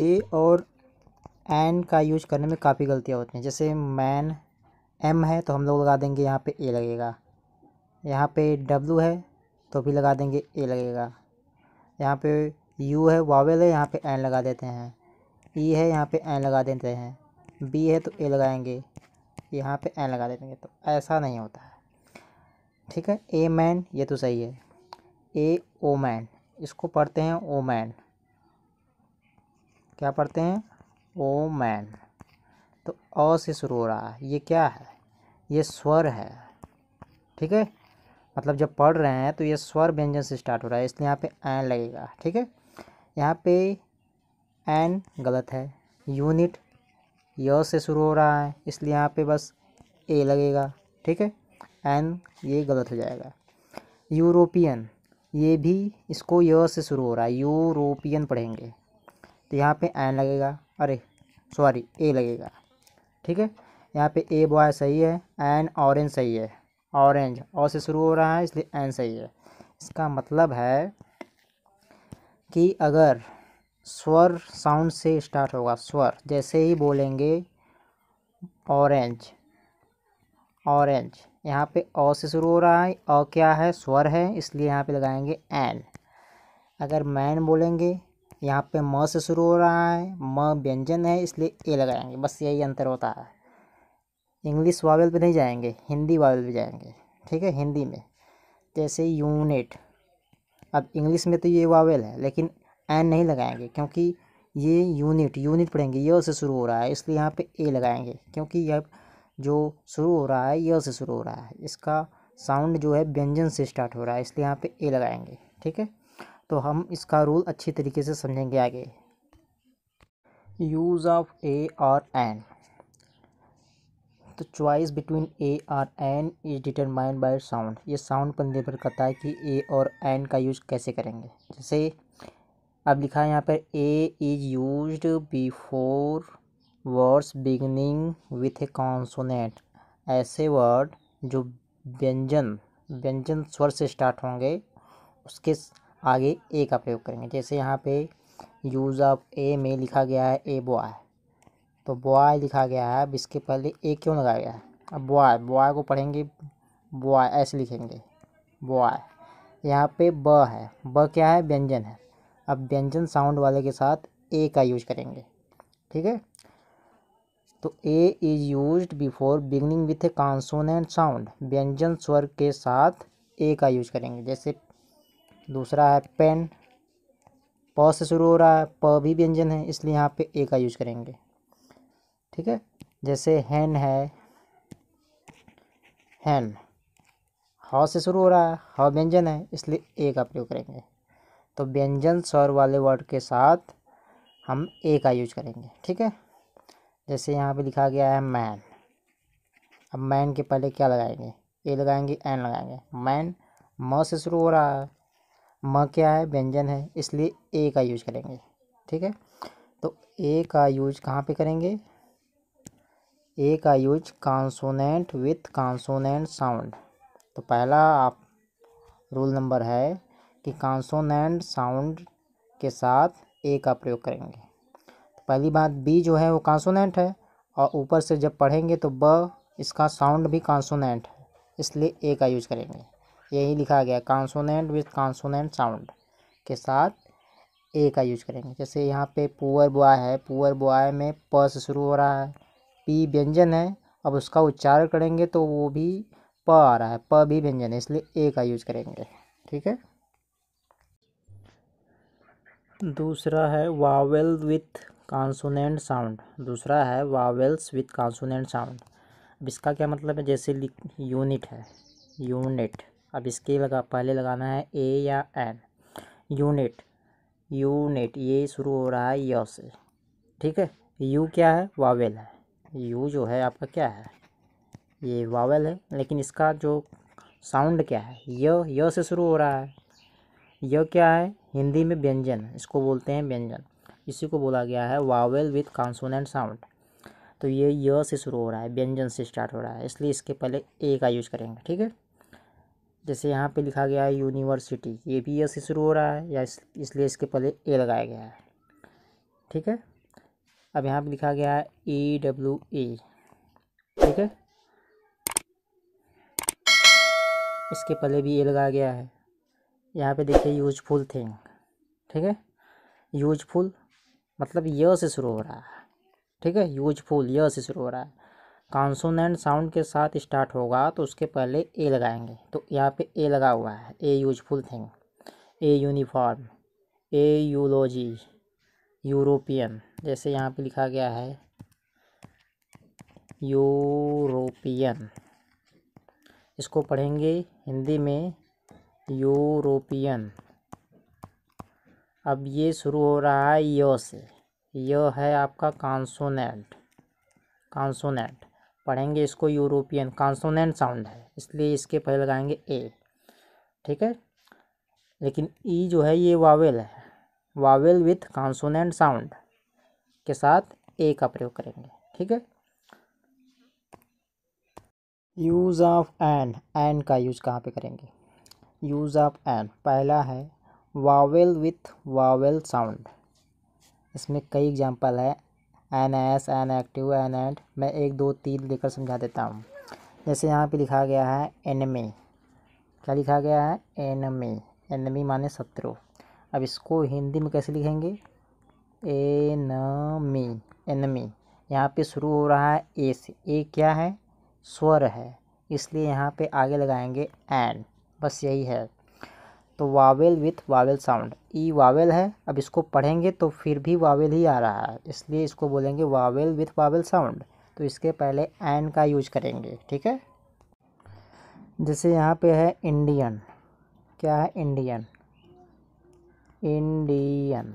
ए और एन का यूज करने में काफ़ी गलतियाँ होती हैं जैसे मैन एम है तो हम लोग लगा देंगे यहाँ पे ए लगेगा यहाँ पे डब्लू है तो भी लगा देंगे ए लगेगा यहाँ पे यू है वावेल है यहाँ पे एन लगा देते हैं ई e है यहाँ पे एन लगा देते हैं बी है तो ए लगाएंगे यहाँ पे एन लगा देंगे तो ऐसा नहीं होता है ठीक है ए मैन ये तो सही है ए ओ मैन इसको पढ़ते हैं ओ मैन क्या पढ़ते हैं ओ मैन तो अ से शुरू हो रहा है ये क्या है ये स्वर है ठीक है मतलब जब पढ़ रहे हैं तो ये स्वर व्यंजन से स्टार्ट हो रहा है इसलिए यहाँ पे एन लगेगा ठीक है यहाँ पे एन गलत है यूनिट य से शुरू हो रहा है इसलिए यहाँ पे बस ए लगेगा ठीक है एन ये गलत हो जाएगा यूरोपियन ये भी इसको य से शुरू हो रहा है यूरोपियन पढ़ेंगे तो यहाँ पे एन लगेगा अरे सॉरी ए लगेगा ठीक है यहाँ पे ए बॉय सही है एन ऑरेंज सही है ऑरेंज और से शुरू हो रहा है इसलिए एन सही है इसका मतलब है कि अगर स्वर साउंड से स्टार्ट होगा स्वर जैसे ही बोलेंगे ऑरेंज ऑरेंज यहाँ पे अ से शुरू हो रहा है अ क्या है स्वर है इसलिए यहाँ पे लगाएंगे एन अगर मैन बोलेंगे यहाँ पे म से शुरू हो रहा है म व्यंजन है इसलिए ए लगाएंगे बस यही अंतर होता है इंग्लिश वावेल पे नहीं जाएंगे हिंदी वावेल पे जाएंगे ठीक है हिंदी में जैसे यूनिट अब इंग्लिश में तो ये वावेल है लेकिन एन नहीं लगाएंगे क्योंकि ये यूनिट यूनिट पढ़ेंगे य से शुरू हो रहा है इसलिए यहाँ पे ए लगाएंगे क्योंकि यह जो शुरू हो रहा है य से शुरू हो रहा है इसका साउंड जो है व्यंजन से स्टार्ट हो रहा है इसलिए यहाँ पे ए लगाएंगे ठीक है तो हम इसका रूल अच्छी तरीके से समझेंगे आगे use of a or an तो choice between a or an is determined by sound ये साउंड पर निर्भर करता है कि ए और एन का यूज कैसे करेंगे जैसे अब लिखा है यहाँ पर a is use before words beginning with a consonant ऐसे वर्ड जो व्यंजन व्यंजन स्वर से स्टार्ट होंगे उसके आगे ए का प्रयोग करेंगे जैसे यहाँ पे यूज़ ऑफ ए में लिखा गया है ए बॉय तो बॉय लिखा गया है अब इसके पहले ए क्यों लगाया गया है अब बॉय बॉय को पढ़ेंगे बॉय ऐसे लिखेंगे बॉय यहाँ पे ब है ब क्या है व्यंजन है अब व्यंजन साउंड वाले के साथ ए का यूज करेंगे ठीक है तो a is use before beginning with a consonant sound व्यंजन स्वर के साथ ए का यूज करेंगे जैसे दूसरा है पेन प से शुरू हो रहा है प भी व्यंजन है इसलिए यहाँ पे ए का यूज करेंगे ठीक है जैसे हैन है हैन ह से शुरू हो रहा है ह व्यंजन है इसलिए ए का प्रयोग करेंगे तो व्यंजन स्वर वाले वर्ड के साथ हम ए का यूज करेंगे ठीक है जैसे यहाँ पे लिखा गया है मैन अब मैन के पहले क्या लगाएंगे ए लगाएंगे एन लगाएंगे मैन म से शुरू हो रहा है म क्या है व्यंजन है इसलिए ए का यूज करेंगे ठीक है तो ए का यूज कहाँ पे करेंगे ए का use consonant with consonant sound तो पहला आप रूल नंबर है कि कॉन्सोनेंट साउंड के साथ ए का प्रयोग करेंगे तो पहली बात बी जो है वो कॉन्सोनेंट है और ऊपर से जब पढ़ेंगे तो ब इसका साउंड भी कॉन्सोनेंट है इसलिए ए का यूज करेंगे यही लिखा गया कॉन्सोनेंट विथ कॉन्सोनेंट साउंड के साथ ए का यूज करेंगे जैसे यहाँ पे पुअर बॉय है पुअर बॉय में प से शुरू हो रहा है पी व्यंजन है अब उसका उच्चारण करेंगे तो वो भी प आ रहा है प भी व्यंजन है इसलिए ए का यूज करेंगे ठीक है दूसरा है वावेल विथ कॉन्सोनेंट साउंड दूसरा है वावेल्स विथ कॉन्सोनेंट साउंड इसका क्या मतलब है जैसे यूनिट है यूनिट अब इसके लगा पहले लगाना है ए या एन यूनिट यूनिट ये शुरू हो रहा है य से ठीक है यू क्या है वावेल है यू जो है आपका क्या है ये वावेल है लेकिन इसका जो साउंड क्या है य य से शुरू हो रहा है य क्या है हिंदी में व्यंजन इसको बोलते हैं व्यंजन इसी को बोला गया है वावेल विथ कॉन्सोनेंट साउंड तो ये य से शुरू हो रहा है व्यंजन से स्टार्ट हो रहा है इसलिए इसके पहले ए का यूज करेंगे ठीक है जैसे यहाँ पे लिखा गया है यूनिवर्सिटी ये भी ए से शुरू हो रहा है या इसलिए इसके पहले ए लगाया गया है ठीक है अब यहाँ पे लिखा गया है ई डब्ल्यू ए ठीक है इसके पहले भी ए लगाया गया है यहाँ पे देखिए यूजफुल थिंग ठीक है यूजफुल मतलब य से शुरू हो रहा है ठीक है यूजफुल य से शुरू हो रहा है कॉन्सोनेंट साउंड के साथ स्टार्ट होगा तो उसके पहले ए लगाएंगे तो यहाँ पे ए लगा हुआ है a useful thing a uniform a eulogy European जैसे यहाँ पे लिखा गया है यूरोपियन इसको पढ़ेंगे हिंदी में यूरोपियन अब ये शुरू हो रहा है य से यो है आपका कॉन्सोनेंट कॉन्सोनेंट पढ़ेंगे इसको यूरोपियन कॉन्सोनेंट साउंड है इसलिए इसके पहले लगाएंगे ए ठीक है लेकिन ई जो है ये वावेल है वावेल विथ कॉन्सोनेंट साउंड के साथ ए का प्रयोग करेंगे ठीक है यूज़ ऑफ एन एन का यूज कहाँ पे करेंगे यूज़ ऑफ एन पहला है वावेल विथ वावेल साउंड इसमें कई एग्जांपल है an S an active an and मैं एक दो तीन लेकर समझा देता हूँ जैसे यहाँ पे लिखा गया है एनमी क्या लिखा गया है एनमी एनमी माने शत्रु अब इसको हिंदी में कैसे लिखेंगे ए न एन एनमी यहाँ पे शुरू हो रहा है ए से ए क्या है स्वर है इसलिए यहाँ पे आगे लगाएंगे एन बस यही है तो vowel with vowel sound E vowel है अब इसको पढ़ेंगे तो फिर भी वावेल ही आ रहा है इसलिए इसको बोलेंगे वावेल विथ वावेल साउंड तो इसके पहले एन का यूज करेंगे ठीक है जैसे यहाँ पे है इंडियन क्या है इंडियन इंडियन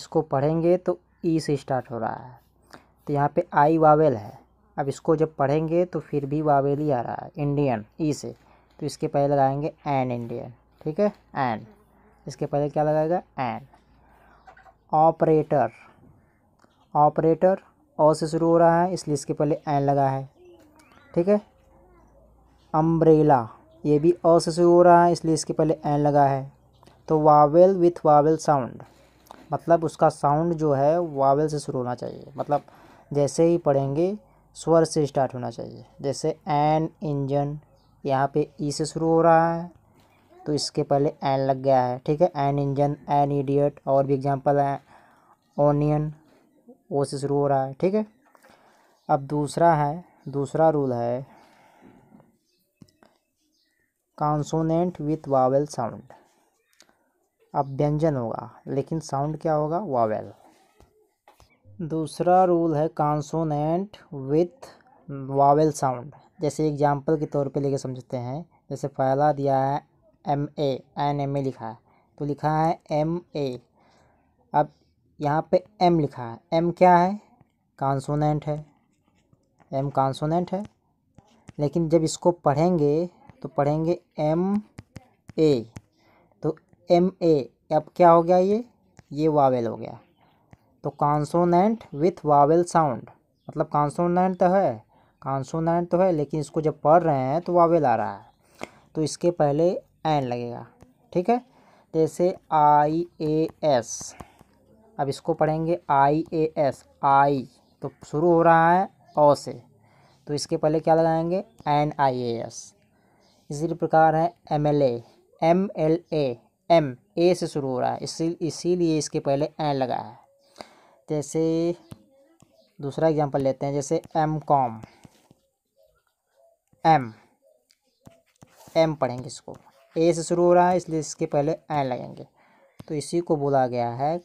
इसको पढ़ेंगे तो ई से स्टार्ट हो रहा है तो यहाँ पे आई वावेल है अब इसको जब पढ़ेंगे तो फिर भी वावेल ही आ रहा है इंडियन ई से तो इसके पहले लगाएंगे एन इंडियन ठीक है एंड इसके पहले क्या लगाएगा एंड ऑपरेटर ऑपरेटर ओ से शुरू हो रहा है इसलिए इसके पहले एन लगा है ठीक है अम्ब्रेला ये भी ओ से शुरू हो रहा है इसलिए इसके पहले एन लगा है तो वावेल विथ वावेल साउंड मतलब उसका साउंड जो है वावेल से शुरू होना चाहिए मतलब जैसे ही पढ़ेंगे स्वर से स्टार्ट होना चाहिए जैसे एन इंजन यहाँ पे ई e से शुरू हो रहा है तो इसके पहले एन लग गया है ठीक है एन इंजन एन इडियट और भी एग्जांपल है ओनियन वो से शुरू हो रहा है ठीक है अब दूसरा है दूसरा रूल है कॉन्सोनेंट विथ वावेल साउंड अब व्यंजन होगा लेकिन साउंड क्या होगा वावेल दूसरा रूल है कॉन्सोनेंट विथ वावेल साउंड जैसे एग्जाम्पल के तौर पे लेके समझते हैं जैसे पहला दिया है M A N M A लिखा है तो लिखा है एम ए अब यहाँ पे एम लिखा है एम क्या है कॉन्सोनेंट है एम कॉन्सोनेंट है लेकिन जब इसको पढ़ेंगे तो पढ़ेंगे एम ए तो एम ए अब क्या हो गया ये ये वावेल हो गया तो कॉन्सोनेंट विथ वावेल साउंड मतलब कॉन्सोनेंट तो है कॉन्सोनेंट तो है लेकिन इसको जब पढ़ रहे हैं तो वावेल आ रहा है तो इसके पहले एन लगेगा ठीक है जैसे आई ए एस अब इसको पढ़ेंगे आई ए एस आई तो शुरू हो रहा है ओ से तो इसके पहले क्या लगाएंगे एन आई ए एस इसी प्रकार है M L A M L A M A से शुरू हो रहा है इसी इसीलिए इसके पहले एन लगा है जैसे दूसरा एग्जांपल लेते हैं जैसे एम कॉम एम एम पढ़ेंगे इसको ए से शुरू हो रहा है इसलिए इसके पहले एन लगेंगे तो इसी को बोला गया है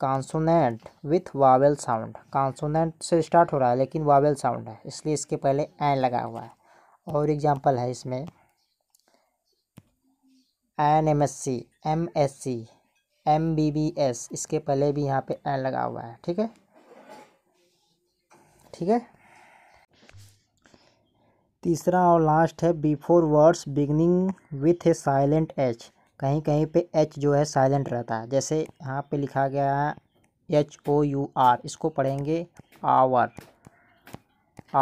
consonant with vowel sound consonant से स्टार्ट हो रहा है लेकिन वावेल साउंड है इसलिए इसके पहले एन लगा हुआ है और एग्जांपल है इसमें an M S C M S C M B B S इसके पहले भी यहाँ पे एन लगा हुआ है ठीक है ठीक है तीसरा और लास्ट है before words beginning with a silent H कहीं कहीं पे एच जो है साइलेंट रहता है जैसे यहाँ पे लिखा गया है एच ओ यू आर इसको पढ़ेंगे आवर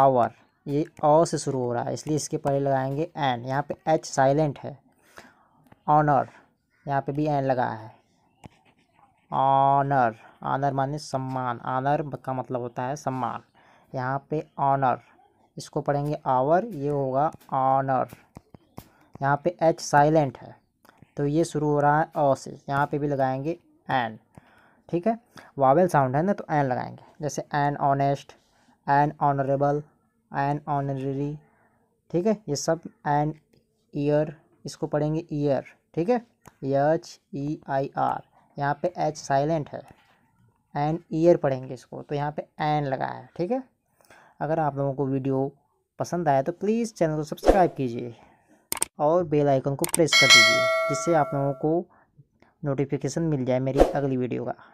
आवर ये ओ से शुरू हो रहा है इसलिए इसके पहले लगाएंगे एन यहाँ पे एच साइलेंट है ऑनर यहाँ पे भी एन लगा है ऑनर ऑनर माने सम्मान ऑनर का मतलब होता है सम्मान यहाँ पे ऑनर इसको पढ़ेंगे आवर ये होगा ऑनर यहाँ पे एच साइलेंट है तो ये शुरू हो रहा है अ से यहाँ पे भी लगाएंगे एन ठीक है वावेल साउंड है ना तो एन लगाएंगे जैसे an honest an honourable an honorary ठीक है ये सब एन ईयर इसको पढ़ेंगे ईयर ठीक है एच ई आई आर यहाँ पे एच साइलेंट है एन ईयर पढ़ेंगे इसको तो यहाँ पे एन लगाया है ठीक है अगर आप लोगों को वीडियो पसंद आया तो प्लीज़ चैनल को सब्सक्राइब कीजिए और बेल आइकन को प्रेस कर दीजिए जिससे आप लोगों को नोटिफिकेशन मिल जाए मेरी अगली वीडियो का